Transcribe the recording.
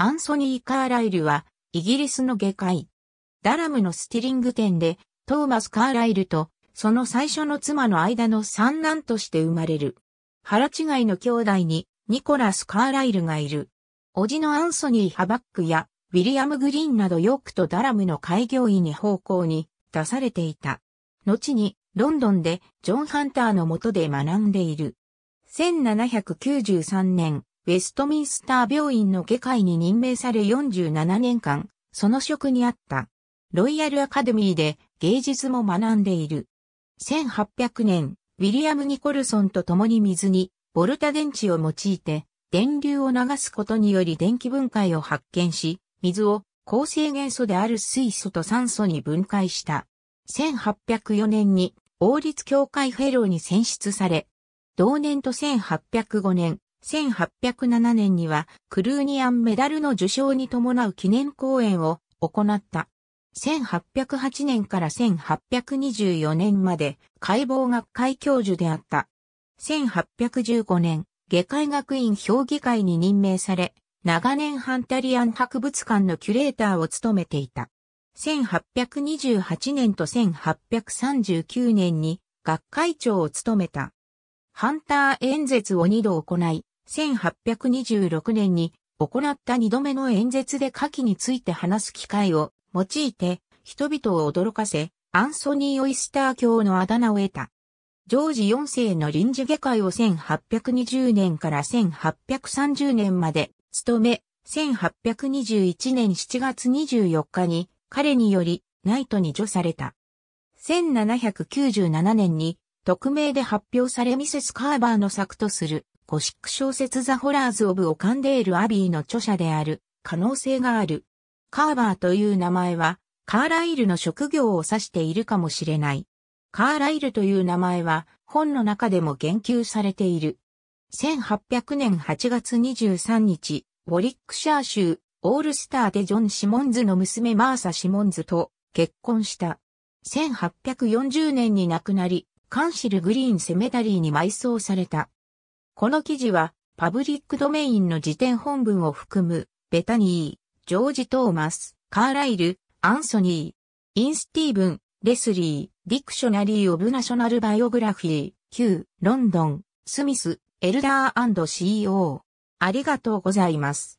アンソニー・カーライルは、イギリスの外科医。ダラムのスティリング店で、トーマス・カーライルと、その最初の妻の間の三男として生まれる。腹違いの兄弟に、ニコラス・カーライルがいる。叔父のアンソニー・ハバックや、ウィリアム・グリーンなどヨークとダラムの開業医に奉公に出されていた。後に、ロンドンでジョン・ハンターの下で学んでいる。1793年、ウェストミンスター病院の外科医に任命され47年間、その職にあった。ロイヤルアカデミーで芸術も学んでいる。1800年、ウィリアム・ニコルソンと共に水に、ボルタ電池を用いて、電流を流すことにより電気分解を発見し、水を構成元素である水素と酸素に分解した。1804年に王立協会フェローに選出され、同年と1805年、1807年にはクルーニアンメダルの受賞に伴う記念講演を行った。1808年から1824年まで解剖学会教授であった。1815年、下界学院評議会に任命され、長年ハンタリアン博物館のキュレーターを務めていた。1828年と1839年に学会長を務めた。ハンター演説を2度行い、1826年に行った二度目の演説で火器について話す機会を用いて人々を驚かせ、アンソニー・オイスター教のあだ名を得た。ジョージ4世の臨時下界を1820年から1830年まで務め、1821年7月24日に彼によりナイトに除された。1797年に匿名で発表されミセス・カーバーの作とするゴシック小説ザ・ホラーズ・オブ・オカンデール・アビーの著者である可能性がある。カーバーという名前は、カーライルの職業を指しているかもしれない。カーライルという名前は、本の中でも言及されている。1800年8月23日、ウォリックシャー州、オールスターでジョン・シモンズの娘マーサ・シモンズと結婚した。1840年に亡くなり、カンシル・グリーン・セメタリーに埋葬された。この記事は、パブリックドメインの辞典本文を含む、ベタニー、ジョージ・トーマス、カーライル、アンソニー、インスティーブン、レスリー、ディクショナリー・オブ・ナショナル・バイオグラフィー、Q、ロンドン、スミス、エルダー &CO。ありがとうございます。